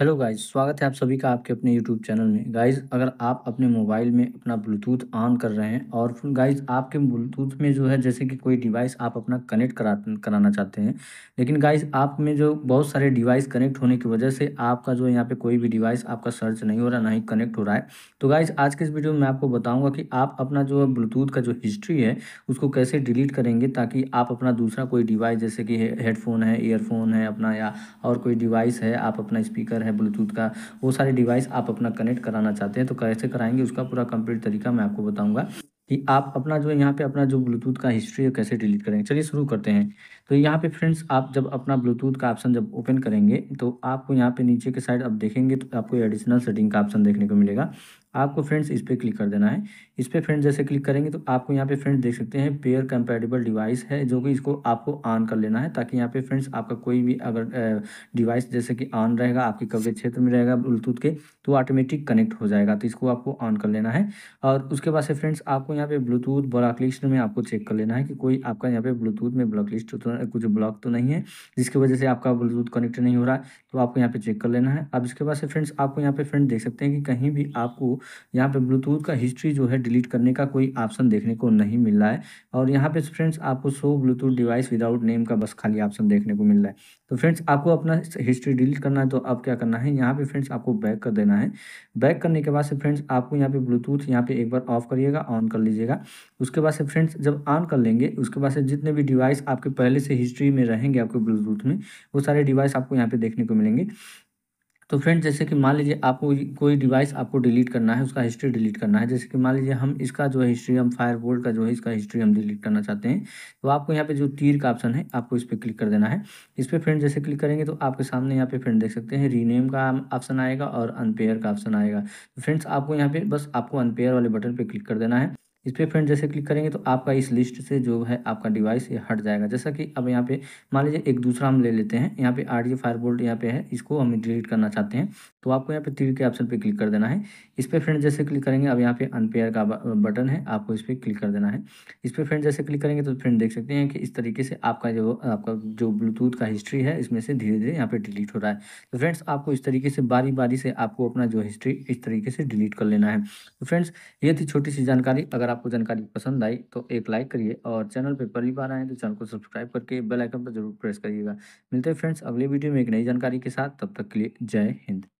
hello guys स्वागत है आप सभी का आपके अपने यूट्यूब चैनल में गाइस अगर आप अपने मोबाइल में अपना ब्लूटूथ ऑन कर रहे हैं और गाइस आपके ब्लूटूथ में जो है जैसे कि कोई डिवाइस आप अपना कनेक्ट करा कराना चाहते हैं लेकिन गाइस आप में जो बहुत सारे डिवाइस कनेक्ट होने की वजह से आपका जो यहाँ पर कोई भी डिवाइस आपका सर्च नहीं हो रहा ना ही कनेक्ट हो रहा है तो गाइज आज के इस वीडियो में आपको बताऊँगा कि आप अपना जो है ब्लूटूथ का जो हिस्ट्री है उसको कैसे डिलीट करेंगे ताकि आप अपना दूसरा कोई डिवाइस जैसे कि हेडफोन है ईयरफोन है अपना या और कोई डिवाइस है आप अपना स्पीकर है ब्लूटूथ का वो सारे डिवाइस आप अपना कनेक्ट कराना चाहते हैं तो कैसे कराएंगे उसका पूरा कंप्लीट तरीका मैं आपको बताऊंगा कि आप अपना जो यहाँ पे अपना जो ब्लूटूथ का हिस्ट्री है कैसे डिलीट करेंगे चलिए शुरू करते हैं तो यहाँ पे फ्रेंड्स आप जब अपना ब्लूटूथ का ऑप्शन जब ओपन करेंगे तो आपको यहाँ पे नीचे के साइड आप देखेंगे तो आपको एडिशनल सेटिंग का ऑप्शन देखने को मिलेगा आपको फ्रेंड्स इस पर क्लिक कर देना है इस पर फ्रेंड्स जैसे क्लिक करेंगे तो आपको यहाँ पे फ्रेंड्स देख सकते हैं पेयर कंपेटेबल डिवाइस है जो कि इसको आपको ऑन कर लेना है ताकि यहाँ पे फ्रेंड्स आपका कोई भी अगर डिवाइस जैसे कि ऑन रहेगा आपके कवरेज क्षेत्र में रहेगा ब्लूटूथ के तो ऑटोमेटिक कनेक्ट हो जाएगा तो इसको आपको ऑन कर लेना है और उसके बाद से फ्रेंड्स आपको यहाँ पे ब्लूटूथ ब्लॉक लिस्ट में आपको चेक कर लेना है कि कोई आपका यहाँ पे ब्लूटूथ में ब्लॉक लिस्ट तो कुछ ब्लॉक तो नहीं है जिसकी वजह से आपका ब्लूटूथ कनेक्ट नहीं हो रहा तो आपको यहाँ पे चेक कर लेना है अब इसके बाद से फ्रेंड्स आपको यहाँ पे फ्रेंड देख सकते हैं कि कहीं भी आपको यहाँ पे ब्लूटूथ का हिस्ट्री जो है डिलीट करने का कोई ऑप्शन देखने को नहीं मिल रहा है और यहाँ पे फ्रेंड्स आपको so Bluetooth device without name का बस खाली ऑप्शन देखने को मिल रहा है तो फ्रेंड्स आपको अपना हिस्ट्री डिलीट करना है तो अब क्या करना है यहाँ पे फ्रेंड्स आपको बैक कर देना है बैक करने के बाद से फ्रेंड्स आपको यहाँ पे ब्लूटूथ यहाँ पे एक बार ऑफ करिएगा ऑन कर लीजिएगा उसके बाद से फ्रेंड्स जब ऑन कर लेंगे उसके बाद से जितने भी डिवाइस आपके पहले से हिस्ट्री में रहेंगे आपके ब्लूटूथ में वो सारे डिवाइस आपको यहाँ पे देखने को मिलेंगे तो फ्रेंड जैसे कि मान लीजिए आपको कोई डिवाइस आपको डिलीट करना है उसका हिस्ट्री डिलीट करना है जैसे कि मान लीजिए हम इसका जो है हिस्ट्री हम फायरबोल्ट का जो है इसका हिस्ट्री हम डिलीट करना चाहते हैं तो आपको यहाँ पे जो तीर का ऑप्शन है आपको इस पर क्लिक कर देना है इस पर फ्रेंड जैसे क्लिक करेंगे तो आपके सामने यहाँ पे फ्रेंड देख सकते हैं रीनेम का ऑप्शन आएगा और अनपेयर का ऑप्शन आएगा तो फ्रेंड्स आपको यहाँ पे बस आपको अनपेयर वाले बटन पर क्लिक कर देना है इस पर फ्रेंड जैसे क्लिक करेंगे तो आपका इस लिस्ट से जो है आपका डिवाइस ये हट जाएगा जैसा कि अब यहाँ पे मान लीजिए एक दूसरा हम ले लेते हैं यहाँ पे आर जी फायर बोल्ट यहाँ पे है इसको हम डिलीट करना चाहते हैं तो आपको यहाँ पे तीर के ऑप्शन पे क्लिक कर देना है इस पर फ्रेंड जैसे क्लिक करेंगे अब यहाँ पे अनपेयर का बटन है आपको इस पर क्लिक कर देना है इस पर फ्रेंड जैसे क्लिक करेंगे तो फ्रेंड देख सकते हैं कि इस तरीके से आपका जो आपका जो ब्लूटूथ का हिस्ट्री है इसमें से धीरे धीरे यहाँ पर डिलीट हो रहा है तो फ्रेंड्स आपको इस तरीके से बारी बारी से आपको अपना जो हिस्ट्री इस तरीके से डिलीट कर लेना है तो फ्रेंड्स ये थी छोटी सी जानकारी अगर आप आपको जानकारी पसंद आई तो एक लाइक करिए और चैनल पर पहली बार आए तो चैनल को सब्सक्राइब करके बेल आइकन पर जरूर प्रेस करिएगा मिलते हैं फ्रेंड्स अगले वीडियो में एक नई जानकारी के साथ तब तक के लिए जय हिंद